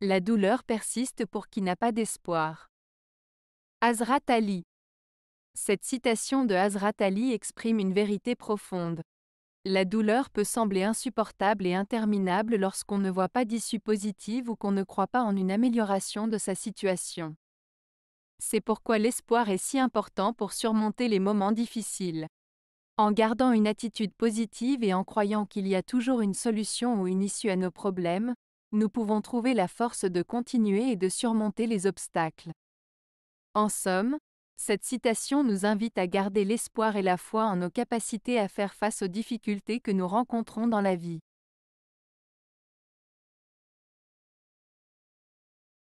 La douleur persiste pour qui n'a pas d'espoir. Hazrat Ali. Cette citation de Azrat Ali exprime une vérité profonde. La douleur peut sembler insupportable et interminable lorsqu'on ne voit pas d'issue positive ou qu'on ne croit pas en une amélioration de sa situation. C'est pourquoi l'espoir est si important pour surmonter les moments difficiles. En gardant une attitude positive et en croyant qu'il y a toujours une solution ou une issue à nos problèmes, nous pouvons trouver la force de continuer et de surmonter les obstacles. En somme, cette citation nous invite à garder l'espoir et la foi en nos capacités à faire face aux difficultés que nous rencontrons dans la vie.